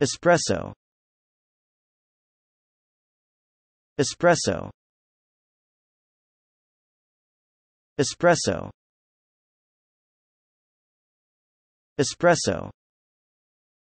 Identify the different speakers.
Speaker 1: Espresso Espresso Espresso Espresso